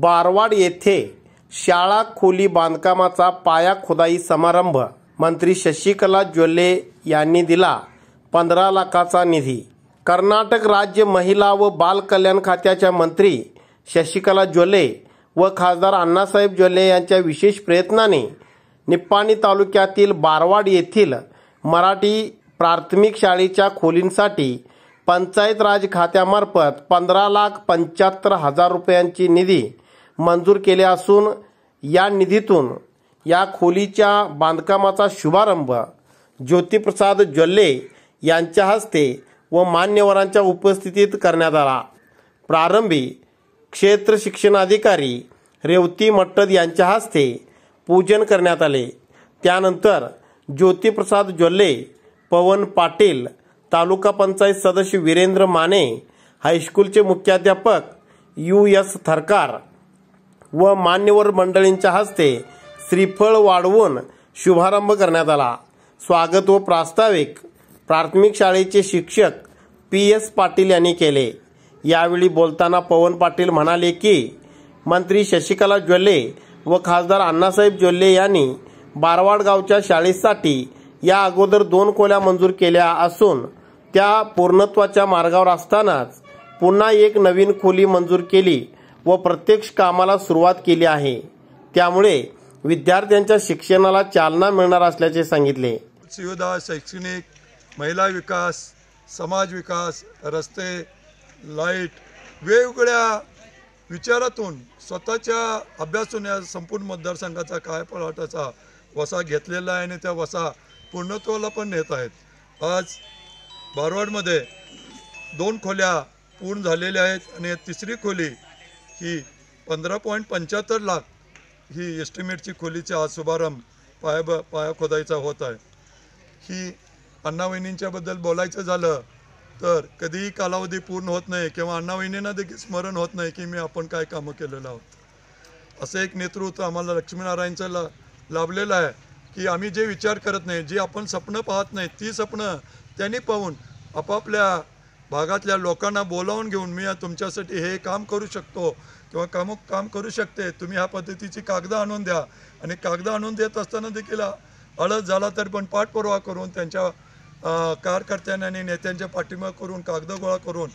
बारवाड येथे शाळा खोली बांधकामाचा पाया खुदाई समारंभ मंत्री शशिकला ज्वले यांनी दिला पंधरा लाखाचा निधी कर्नाटक राज्य महिला व बालकल्याण खात्याच्या मंत्री शशिकला ज्वले व खासदार अण्णासाहेब ज्वले यांच्या विशेष प्रयत्नाने निप्पाणी तालुक्यातील बारवाड येथील मराठी प्राथमिक शाळेच्या खोलींसाठी पंचायत राज खात्यामार्फत पंधरा लाख पंच्याहत्तर हजार रुपयांची निधी मंजूर केले असून या निधीतून या खोलीच्या बांधकामाचा शुभारंभ ज्योतिप्रसाद ज्वल्ले यांच्या हस्ते व मान्यवरांच्या उपस्थितीत करण्यात आला प्रारंभी क्षेत्र शिक्षणाधिकारी रेवती मट्टद यांच्या हस्ते पूजन करण्यात आले त्यानंतर ज्योतिप्रसाद ज्वल्ले पवन पाटील तालुका पंचायत सदस्य वीरेंद्र माने हायस्कूलचे मुख्याध्यापक यू एस थरकार व मान्यवर मंडळींच्या हस्ते श्रीफळ वाढवून शुभारंभ करण्यात आला स्वागत व प्रास्ताविक प्राथमिक शाळेचे शिक्षक पी एस पाटील यांनी केले यावेळी बोलताना पवन पाटील म्हणाले की मंत्री शशिकला ज्वल्ले व खासदार अण्णासाहेब ज्वल्ले यांनी बारवाड गावच्या शाळेसाठी या अगोदर दोन खोल्या मंजूर केल्या असून त्या पूर्णत्वाच्या मार्गावर असतानाच पुन्हा एक नवीन खोली मंजूर केली व प्रत्यक्ष कामाला सुरुवात केली आहे त्यामुळे विद्यार्थ्यांच्या शिक्षणाला चालना मिळणार असल्याचे सांगितले सुविधा शैक्षणिक महिला विकास समाज विकास रस्ते लाईट वेगवेगळ्या विचारातून स्वतःच्या अभ्यासून या संपूर्ण मतदारसंघाचा काय पळाटाचा वसा घेतलेला आहे आणि त्या वसा पूर्णत्वाला पण नेत आहेत आज बारवाडमध्ये दोन खोल्या पूर्ण झालेल्या आहेत आणि तिसरी खोली की पंधरा पॉईंट पंच्याहत्तर लाख ही एस्टिमेटची खोलीचा आज शुभारंभ पायाब पाया खोदायचा होत आहे ही अण्णावहिनींच्याबद्दल बोलायचं झालं तर कधीही कालावधी पूर्ण होत नाही किंवा अण्णावहिनींना देखील स्मरण होत नाही की मी आपण काय कामं केलेलं आहोत असं एक नेतृत्व आम्हाला लक्ष्मीनारायणचं ला लाभलेलं आहे की आम्ही जे विचार करत नाही जे आपण स्वप्न पाहत नाही ती स्वप्न त्यांनी पाहून आपापल्या भागातल्या लोकांना बोलावून घेऊन मी तुमच्यासाठी हे काम करू शकतो किंवा काम काम करू शकते तुम्ही ह्या पद्धतीची कागदं आणून द्या आणि कागदं आणून देत असताना देखील अळस झाला तरी पण पाठपुरावा करून त्यांच्या कार्यकर्त्यांनी आणि नेत्यांच्या पाठिंबा करून कागदं गोळा करून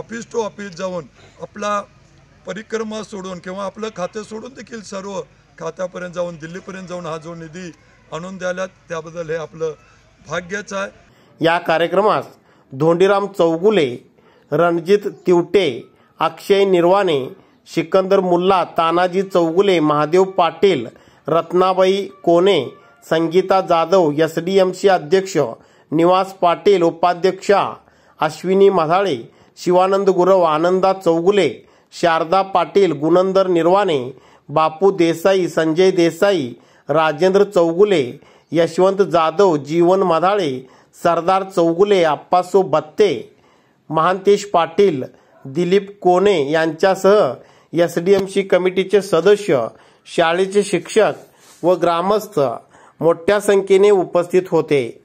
ऑफिस टू ऑफिस जाऊन आपला परिक्रमा सोडून किंवा आपलं खातं सोडून देखील सर्व खात्यापर्यंत जाऊन दिल्लीपर्यंत जाऊन हा जो निधी आणून द्यायला त्याबद्दल हे आपलं भाग्यच आहे या कार्यक्रमास धोंडीराम चौगुले रणजित तिवटे अक्षय निर्वाणे Sikandar Mulla Tanaji Chougule Mahadev Patil Ratnabai Kone Sangita Jadhav S D M C अध्यक्ष निवास पाटील उपाध्यक्षा अश्विनी मधाळे शिवानंद गुरव आनंदा चौगुले शारदा पाटील गुणंदर निर्वाणे बापू देसाई संजय देसाई राजेंद्र चौगुले यशवंत जाधव जीवन मधाळे सरदार चौगुले आप्पासो बत्ते महांतेश पाटील दिलीप कोणे यांच्यासह एस डी एम सी कमिटीचे सदस्य शाळेचे शिक्षक व ग्रामस्थ मोठ्या संख्येने उपस्थित होते